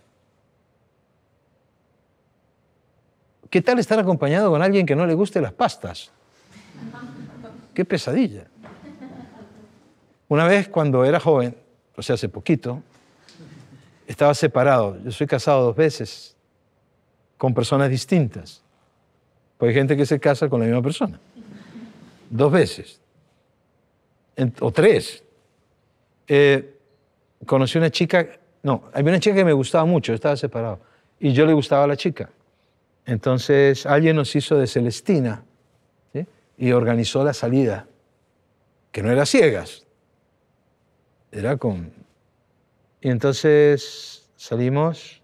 ¿Qué tal estar acompañado con alguien que no le guste las pastas? Qué pesadilla. Una vez cuando era joven, o sea, hace poquito, estaba separado. Yo soy casado dos veces, con personas distintas. Pues hay gente que se casa con la misma persona. Dos veces. o tres. Eh, conocí una chica, no, había una chica que me gustaba mucho, estaba separado. Y yo le gustaba a la chica. Entonces alguien nos hizo de Celestina y organizó la salida, que no era ciegas, era con... Y entonces salimos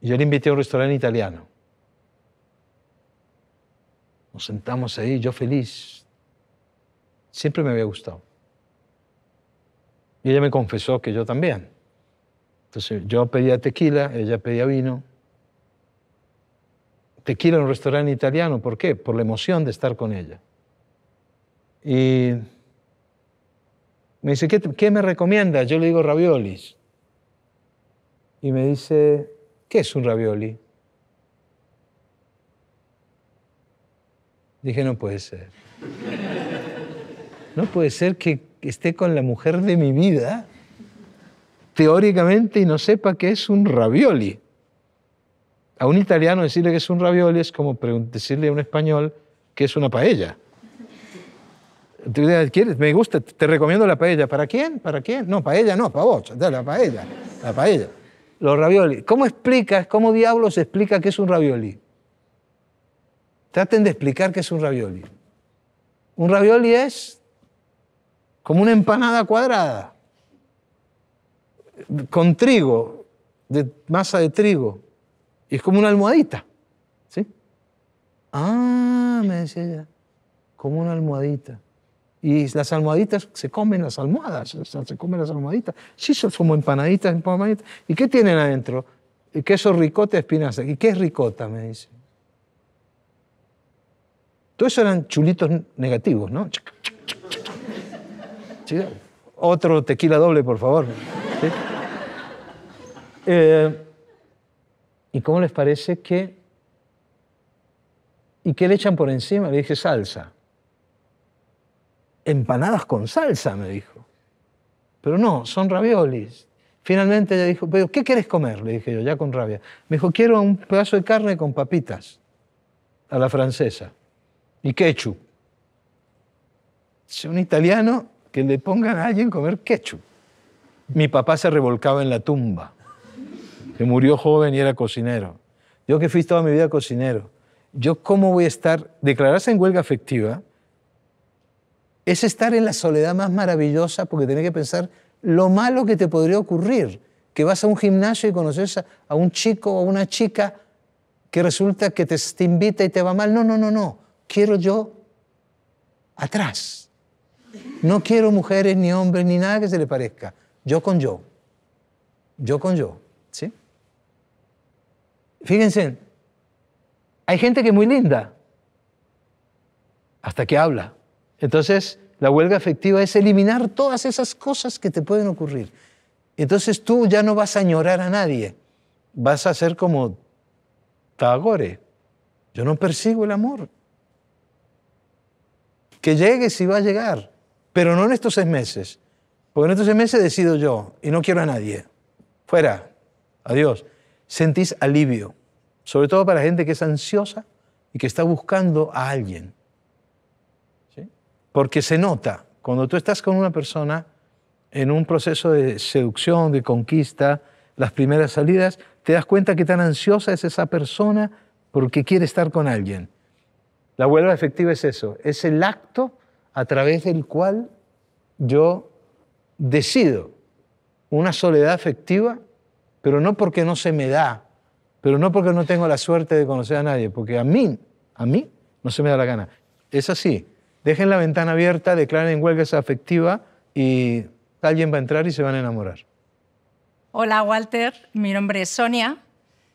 yo le invité a un restaurante italiano. Nos sentamos ahí, yo feliz. Siempre me había gustado. Y ella me confesó que yo también. Entonces yo pedía tequila, ella pedía vino. Tequila en un restaurante italiano, ¿por qué? Por la emoción de estar con ella. Y me dice, ¿qué, qué me recomiendas? Yo le digo raviolis. Y me dice, ¿Qué es un ravioli? Dije, no puede ser. No puede ser que esté con la mujer de mi vida, teóricamente, y no sepa qué es un ravioli. A un italiano decirle que es un ravioli es como decirle a un español que es una paella. ¿Quieres? Me gusta, te recomiendo la paella. ¿Para quién? ¿Para quién? No, paella no, para vos. La paella, la paella los raviolis. ¿Cómo explicas, cómo diablos explica qué es un ravioli? Traten de explicar qué es un ravioli. Un ravioli es como una empanada cuadrada, con trigo, de masa de trigo, y es como una almohadita. ¿Sí? Ah, me decía ella, como una almohadita. Y las almohaditas, se comen las almohadas, se comen las almohaditas. Sí, son como empanaditas, empanaditas. ¿Y qué tienen adentro? queso ricota, espinaza. ¿Y qué es ricota? Me dice. Todo eso eran chulitos negativos, ¿no? Otro tequila doble, por favor. Eh, ¿Y cómo les parece que... ¿Y qué le echan por encima? Le dije salsa empanadas con salsa, me dijo. Pero no, son raviolis. Finalmente ella dijo, pero ¿qué quieres comer? Le dije yo, ya con rabia. Me dijo, quiero un pedazo de carne con papitas, a la francesa, y ketchup. Soy un italiano que le pongan a alguien comer ketchup. Mi papá se revolcaba en la tumba, que murió joven y era cocinero. Yo que fui toda mi vida cocinero, yo cómo voy a estar, declararse en huelga afectiva, es estar en la soledad más maravillosa porque tenés que pensar lo malo que te podría ocurrir, que vas a un gimnasio y conoces a, un chico o a una chica que resulta que te, te invita y te va mal. No, no, no, no. Quiero yo atrás. No quiero mujeres ni hombres ni nada que se le parezca. Yo con yo. Yo con yo. ¿Sí? Fíjense, hay gente que es muy linda hasta que habla. Entonces, la huelga efectiva es eliminar todas esas cosas que te pueden ocurrir. Entonces tú ya no vas a añorar a nadie, vas a ser como Tagore. Yo no persigo el amor. Que llegue si va a llegar, pero no en estos seis meses. Porque en estos seis meses decido yo y no quiero a nadie. Fuera, adiós. Sentís alivio, sobre todo para gente que es ansiosa y que está buscando a alguien porque se nota. Cuando tú estás con una persona en un proceso de seducción, de conquista, las primeras salidas, te das cuenta que tan ansiosa es esa persona porque quiere estar con alguien. La huelga efectiva es eso, es el acto a través del cual yo decido una soledad afectiva, pero no porque no se me da, pero no porque no tengo la suerte de conocer a nadie, porque a mí, a mí no se me da la gana. Es así, dejen la ventana abierta, declaren huelga esa afectiva y alguien va a entrar y se van a enamorar. Hola Walter, mi nombre es Sonia.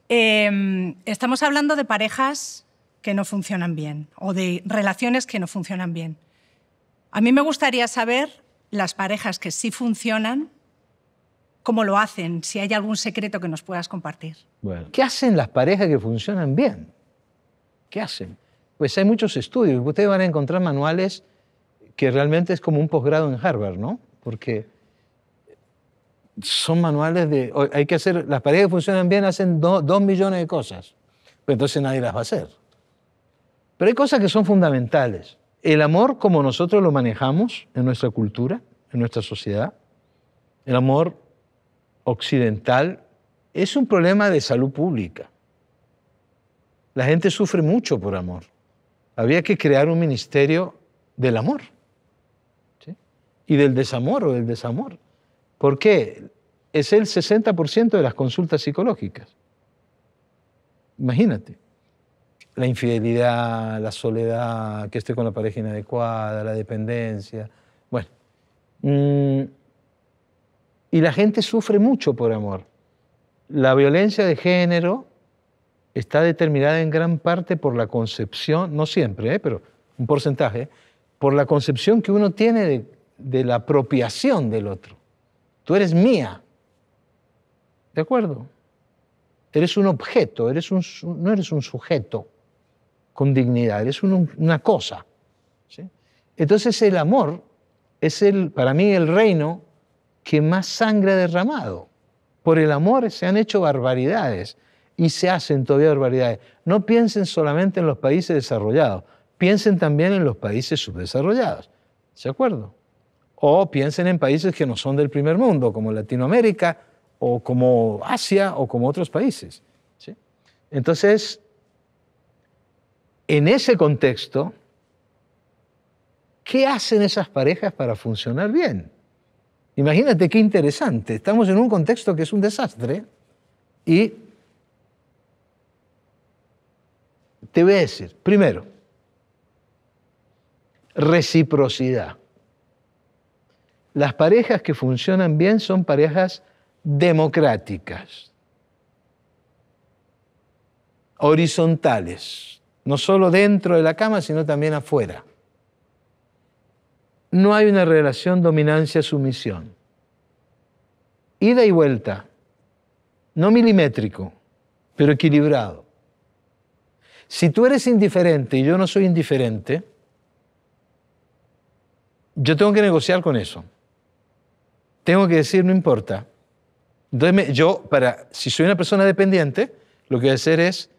Em, estamos hablando de parejas que no funcionan bien o de relaciones que no funcionan bien. A mí me gustaría saber las parejas que sí funcionan, cómo lo hacen, si hay algún secreto que nos puedas compartir. ¿qué hacen las parejas que funcionan bien? ¿Qué hacen? pues hay muchos estudios. Ustedes van a encontrar manuales que realmente es como un posgrado en Harvard, ¿no? Porque son manuales de... Hay que hacer... Las paredes funcionan bien hacen dos millones de cosas. Pues entonces nadie las va a hacer. Pero hay cosas que son fundamentales. El amor, como nosotros lo manejamos en nuestra cultura, en nuestra sociedad, el amor occidental es un problema de salud pública. La gente sufre mucho por amor. Había que crear un ministerio del amor y del desamor o del desamor. ¿Por qué? Es el 60% de las consultas psicológicas. Imagínate. La infidelidad, la soledad, que esté con la pareja inadecuada, la dependencia. Bueno. Mm, y la gente sufre mucho por amor. La violencia de género está determinada en gran parte por la concepción, no siempre, ¿eh? pero un porcentaje, por la concepción que uno tiene de, la apropiación del otro. Tú eres mía. ¿De acuerdo? Eres un objeto, eres un, no eres un sujeto con dignidad, eres una cosa. Entonces el amor es el, para mí el reino que más sangre ha derramado. Por el amor se han hecho barbaridades y se hacen todavía barbaridades. No piensen solamente en los países desarrollados, piensen también en los países subdesarrollados. ¿De acuerdo? O piensen en países que no son del primer mundo, como Latinoamérica, o como Asia, o como otros países. Entonces, en ese contexto, ¿qué hacen esas parejas para funcionar bien? Imagínate qué interesante. Estamos en un contexto que es un desastre y Te voy a decir, primero, reciprocidad. Las parejas que funcionan bien son parejas democráticas, horizontales, no solo dentro de la cama, sino también afuera. No hay una relación dominancia-sumisión. Ida y vuelta, no milimétrico, pero equilibrado. Si tú eres indiferente y yo no soy indiferente, yo tengo que negociar con eso. Tengo que decir, no importa. Entonces, yo, para, si soy una persona dependiente, lo que voy a hacer es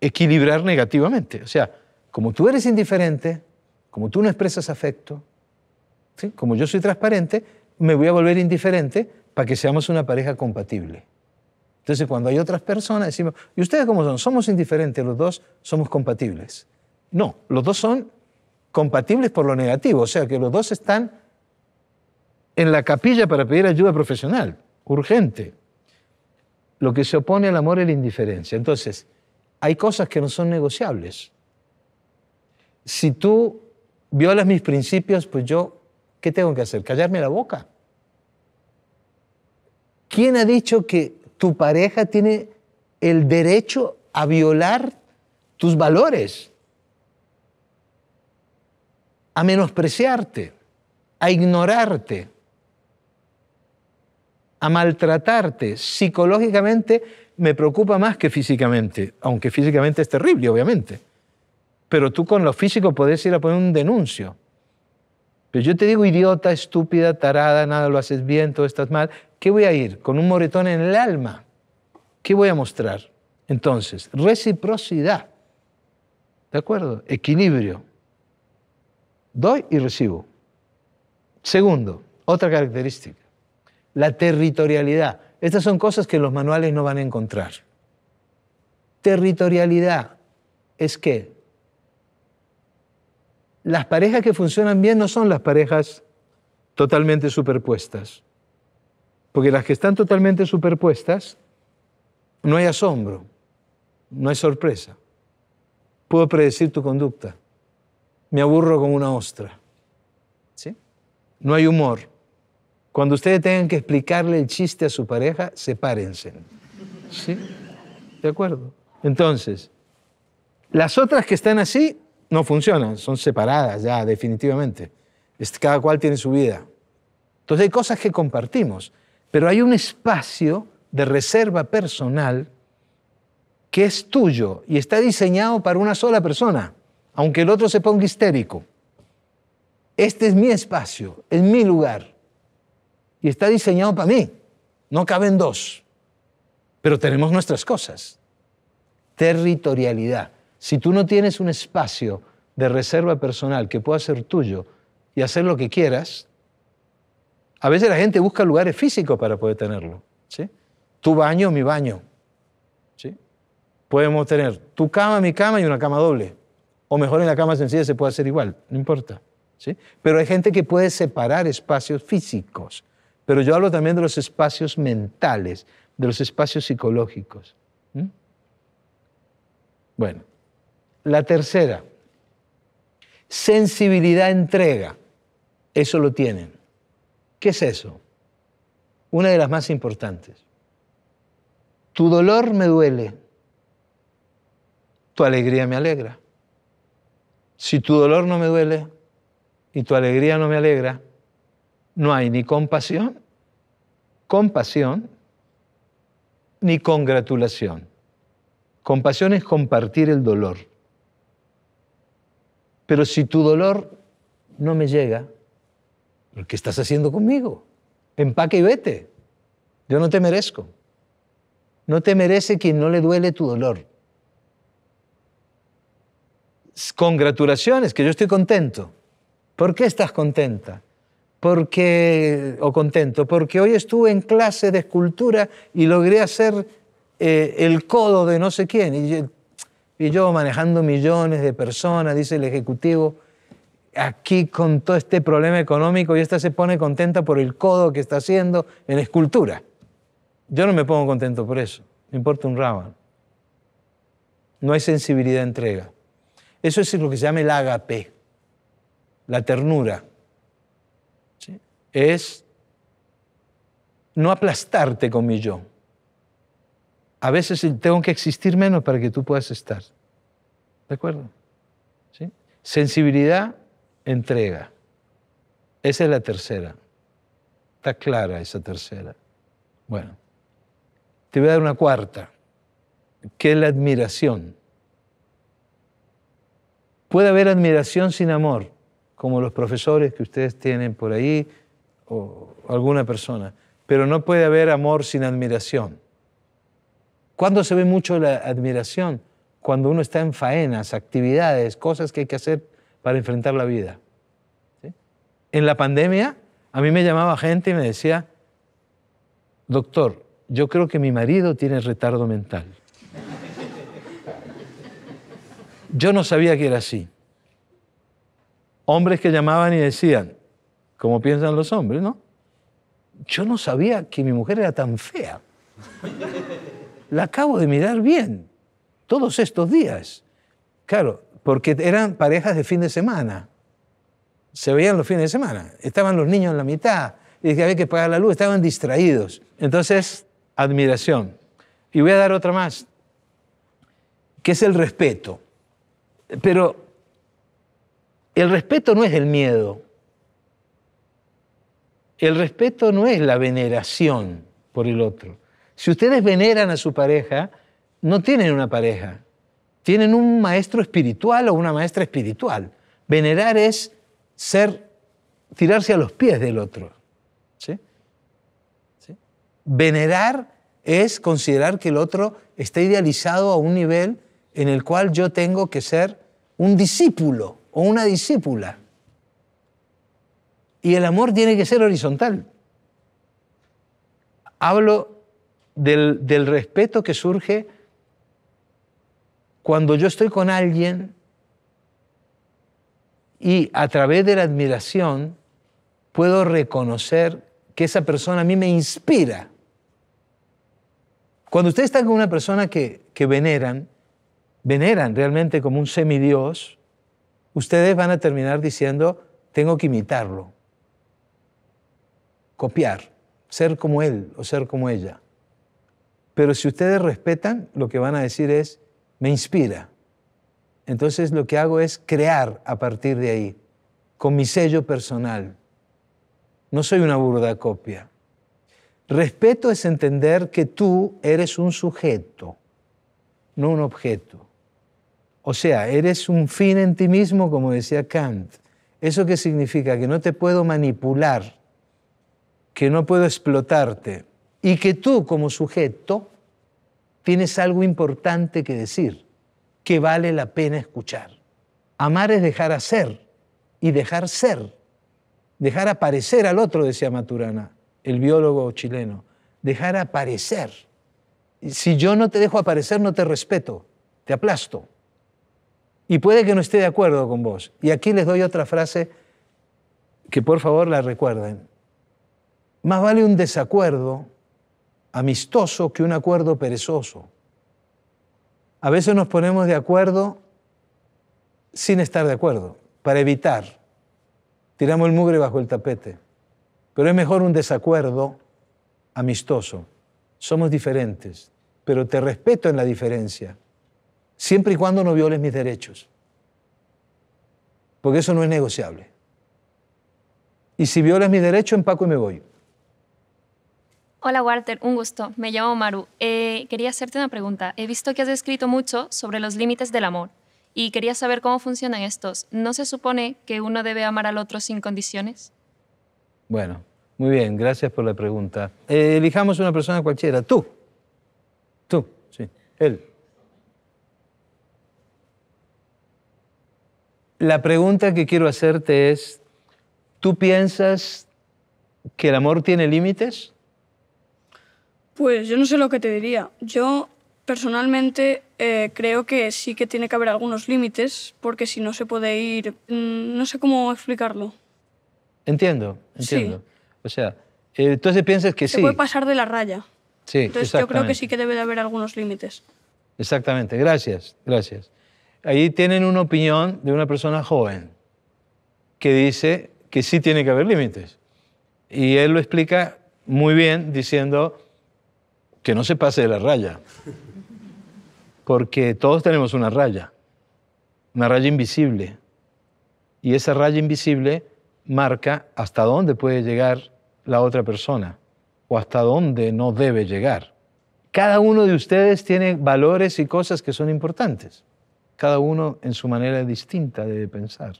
equilibrar negativamente. O sea, como tú eres indiferente, como tú no expresas afecto, como yo soy transparente, me voy a volver indiferente para que seamos una pareja compatible. Entonces, cuando hay otras personas, decimos, ¿y ustedes cómo son? ¿Somos indiferentes los dos? ¿Somos compatibles? No, los dos son compatibles por lo negativo, o sea que los dos están en la capilla para pedir ayuda profesional, urgente. Lo que se opone al amor es la indiferencia. Entonces, hay cosas que no son negociables. Si tú violas mis principios, pues yo, ¿qué tengo que hacer? ¿Callarme la boca? ¿Quién ha dicho que tu pareja tiene el derecho a violar tus valores, a menospreciarte, a ignorarte, a maltratarte. Psicológicamente me preocupa más que físicamente, aunque físicamente es terrible, obviamente. Pero tú con lo físico puedes ir a poner un denuncio. Pero yo te digo idiota, estúpida, tarada, nada lo haces bien, todo estás mal. ¿Qué voy a ir? Con un moretón en el alma. ¿Qué voy a mostrar? Entonces, reciprocidad. ¿De acuerdo? Equilibrio. Doy y recibo. Segundo, otra característica, la territorialidad. Estas son cosas que los manuales no van a encontrar. Territorialidad es que las parejas que funcionan bien no son las parejas totalmente superpuestas. Porque las que están totalmente superpuestas, no hay asombro, no hay sorpresa. Puedo predecir tu conducta. Me aburro como una ostra. ¿Sí? No hay humor. Cuando ustedes tengan que explicarle el chiste a su pareja, sepárense. ¿Sí? ¿De acuerdo? Entonces, las otras que están así no funcionan, son separadas ya definitivamente. Cada cual tiene su vida. Entonces hay cosas que compartimos. Pero hay un espacio de reserva personal que es tuyo y está diseñado para una sola persona, aunque el otro se ponga histérico. Este es mi espacio, es mi lugar y está diseñado para mí. No caben dos, pero tenemos nuestras cosas. Territorialidad. Si tú no tienes un espacio de reserva personal que pueda ser tuyo y hacer lo que quieras, a veces la gente busca lugares físicos para poder tenerlo. ¿sí? Tu baño, mi baño. ¿sí? Podemos tener tu cama, mi cama y una cama doble. O mejor en la cama sencilla se puede hacer igual, no importa. ¿sí? Pero hay gente que puede separar espacios físicos. Pero yo hablo también de los espacios mentales, de los espacios psicológicos. Bueno, la tercera, sensibilidad entrega. Eso lo tienen. ¿Qué es eso? Una de las más importantes. Tu dolor me duele, tu alegría me alegra. Si tu dolor no me duele y tu alegría no me alegra, no hay ni compasión, compasión, ni congratulación. Compasión es compartir el dolor. Pero si tu dolor no me llega, ¿qué estás haciendo conmigo? Empaque y vete. Yo no te merezco. No te merece quien no le duele tu dolor. Congratulaciones, que yo estoy contento. ¿Por qué estás contenta? Porque, o contento, porque hoy estuve en clase de escultura y logré hacer eh, el codo de no sé quién. y yo manejando millones de personas, dice el ejecutivo, aquí con todo este problema económico y esta se pone contenta por el codo que está haciendo en escultura. Yo no me pongo contento por eso, me importa un rábano. No hay sensibilidad entrega. Eso es lo que se llama el agape. la ternura. Es no aplastarte con mi yo. A veces tengo que existir menos para que tú puedas estar. ¿De acuerdo? Sensibilidad entrega. Esa es la tercera. Está clara esa tercera. Bueno, te voy a dar una cuarta, que es la admiración. Puede haber admiración sin amor, como los profesores que ustedes tienen por ahí o alguna persona, pero no puede haber amor sin admiración. ¿Cuándo se ve mucho la admiración? Cuando uno está en faenas, actividades, cosas que hay que hacer para enfrentar la vida. En la pandemia, a mí me llamaba gente y me decía, doctor, yo creo que mi marido tiene retardo mental. Yo no sabía que era así. Hombres que llamaban y decían, como piensan los hombres, ¿no? Yo no sabía que mi mujer era tan fea. La acabo de mirar bien todos estos días. Claro, porque eran parejas de fin de semana. Se veían los fines de semana. Estaban los niños en la mitad y que había que pagar la luz, estaban distraídos. Entonces, admiración. Y voy a dar otra más, que es el respeto. Pero el respeto no es el miedo. El respeto no es la veneración por el otro. Si ustedes veneran a su pareja, no tienen una pareja, tienen un maestro espiritual o una maestra espiritual. Venerar es ser, tirarse a los pies del otro. Venerar es considerar que el otro está idealizado a un nivel en el cual yo tengo que ser un discípulo o una discípula. Y el amor tiene que ser horizontal. Hablo del respeto que surge cuando yo estoy con alguien y a través de la admiración puedo reconocer que esa persona a mí me inspira. Cuando ustedes están con una persona que, veneran, veneran realmente como un semidios, ustedes van a terminar diciendo, tengo que imitarlo, copiar, ser como él o ser como ella. Pero si ustedes respetan, lo que van a decir es, me inspira. Entonces lo que hago es crear a partir de ahí, con mi sello personal. No soy una burda copia. Respeto es entender que tú eres un sujeto, no un objeto. O sea, eres un fin en ti mismo, como decía Kant. ¿Eso qué significa? Que no te puedo manipular, que no puedo explotarte y que tú como sujeto tienes algo importante que decir, que vale la pena escuchar. Amar es dejar hacer y dejar ser, dejar aparecer al otro, decía Maturana, el biólogo chileno, dejar aparecer. Si yo no te dejo aparecer, no te respeto, te aplasto. Y puede que no esté de acuerdo con vos. Y aquí les doy otra frase que por favor la recuerden. Más vale un desacuerdo amistoso que un acuerdo perezoso. A veces nos ponemos de acuerdo sin estar de acuerdo, para evitar. Tiramos el mugre bajo el tapete. Pero es mejor un desacuerdo amistoso. Somos diferentes, pero te respeto en la diferencia, siempre y cuando no violes mis derechos. Porque eso no es negociable. Y si violas mi derecho, empaco y me voy. Hola Walter, un gusto. Me llamo Maru. Eh, quería hacerte una pregunta. He visto que has escrito mucho sobre los límites del amor y quería saber cómo funcionan estos. ¿No se supone que uno debe amar al otro sin condiciones? Bueno, muy bien, gracias por la pregunta. Eh, elijamos una persona cualquiera. Tú. Tú, sí. Él. La pregunta que quiero hacerte es, ¿tú piensas que el amor tiene límites? Pues yo no sé lo que te diría. Yo personalmente eh, creo que sí que tiene que haber algunos límites, porque si no se puede ir... Mm, no sé cómo explicarlo. Entiendo, entiendo. O sea, eh, entonces piensas que sí. Se puede pasar de la raya. Sí, Entonces yo creo que sí que debe de haber algunos límites. Exactamente, gracias, gracias. Ahí tienen una opinión de una persona joven que dice que sí tiene que haber límites. Y él lo explica muy bien diciendo que no se pase de la raya, porque todos tenemos una raya, una raya invisible, y esa raya invisible marca hasta dónde puede llegar la otra persona o hasta dónde no debe llegar. Cada uno de ustedes tiene valores y cosas que son importantes, cada uno en su manera distinta de pensar.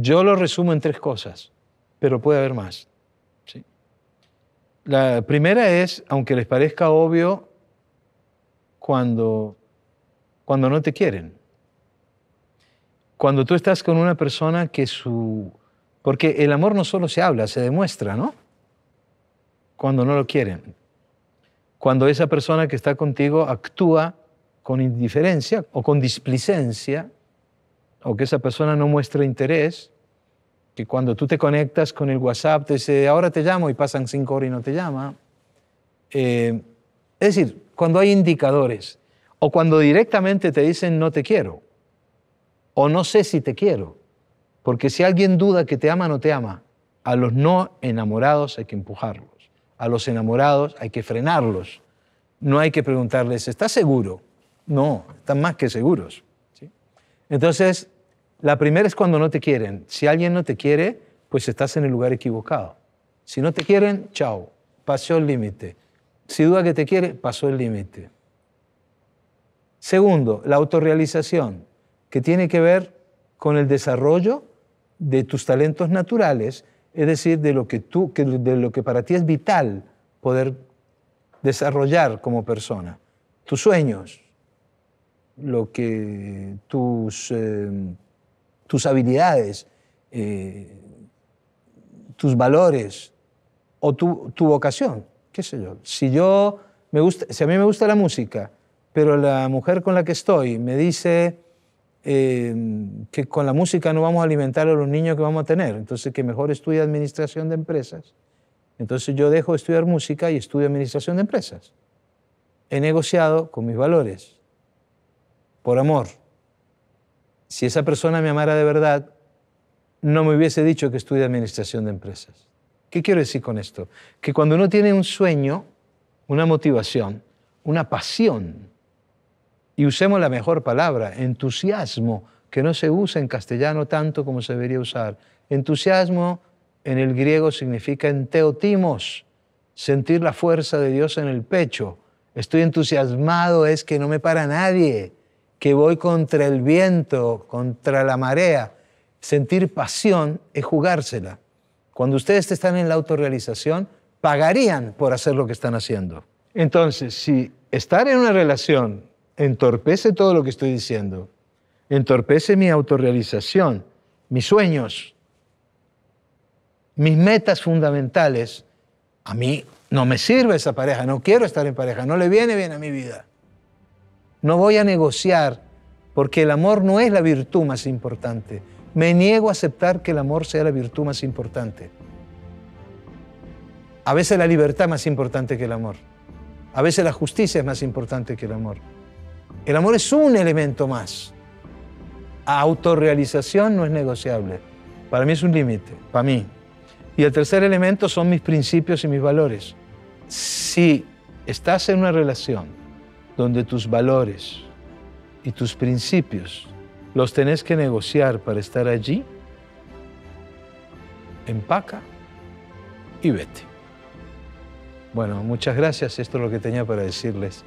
Yo lo resumo en tres cosas, pero puede haber más. La primera es, aunque les parezca obvio, cuando, cuando no te quieren. Cuando tú estás con una persona que su... Porque el amor no solo se habla, se demuestra, ¿no? Cuando no lo quieren. Cuando esa persona que está contigo actúa con indiferencia o con displicencia, o que esa persona no muestra interés, que cuando tú te conectas con el WhatsApp, te dice, ahora te llamo y pasan cinco horas y no te llama. Eh, es decir, cuando hay indicadores o cuando directamente te dicen no te quiero o no sé si te quiero, porque si alguien duda que te ama o no te ama, a los no enamorados hay que empujarlos, a los enamorados hay que frenarlos, no hay que preguntarles, ¿estás seguro? No, están más que seguros. ¿sí? Entonces, la primera es cuando no te quieren. Si alguien no te quiere, pues estás en el lugar equivocado. Si no te quieren, chao, pasó el límite. Si duda que te quiere, pasó el límite. Segundo, la autorrealización, que tiene que ver con el desarrollo de tus talentos naturales, es decir, de lo que, tú, de lo que para ti es vital poder desarrollar como persona. Tus sueños, lo que tus... Em, tus habilidades, eh, tus valores o tu, vocación, qué sé yo. Si, yo me gusta, si a mí me gusta la música, pero la mujer con la que estoy me dice eh, que con la música no vamos a alimentar a los niños que vamos a tener, entonces que mejor estudie administración de empresas, entonces yo dejo de estudiar música y estudio administración de empresas. He negociado con mis valores, por amor si esa persona me amara de verdad, no me hubiese dicho que estudie administración de empresas. ¿Qué quiero decir con esto? Que cuando uno tiene un sueño, una motivación, una pasión, y usemos la mejor palabra, entusiasmo, que no se usa en castellano tanto como se debería usar. Entusiasmo en el griego significa enteotimos, sentir la fuerza de Dios en el pecho. Estoy entusiasmado es que no me para nadie, que voy contra el viento, contra la marea. Sentir pasión es jugársela. Cuando ustedes están en la autorrealización, pagarían por hacer lo que están haciendo. Entonces, si estar en una relación entorpece todo lo que estoy diciendo, entorpece mi autorrealización, mis sueños, mis metas fundamentales, a mí no me sirve esa pareja, no quiero estar en pareja, no le viene bien a mi vida. No voy a negociar porque el amor no es la virtud más importante. Me niego a aceptar que el amor sea la virtud más importante. A veces la libertad es más importante que el amor. A veces la justicia es más importante que el amor. El amor es un elemento más. Autorrealización no es negociable. Para mí es un límite, para mí. Y el tercer elemento son mis principios y mis valores. Si estás en una relación donde tus valores y tus principios los tenés que negociar para estar allí, empaca y vete. Bueno, muchas gracias. Esto es lo que tenía para decirles.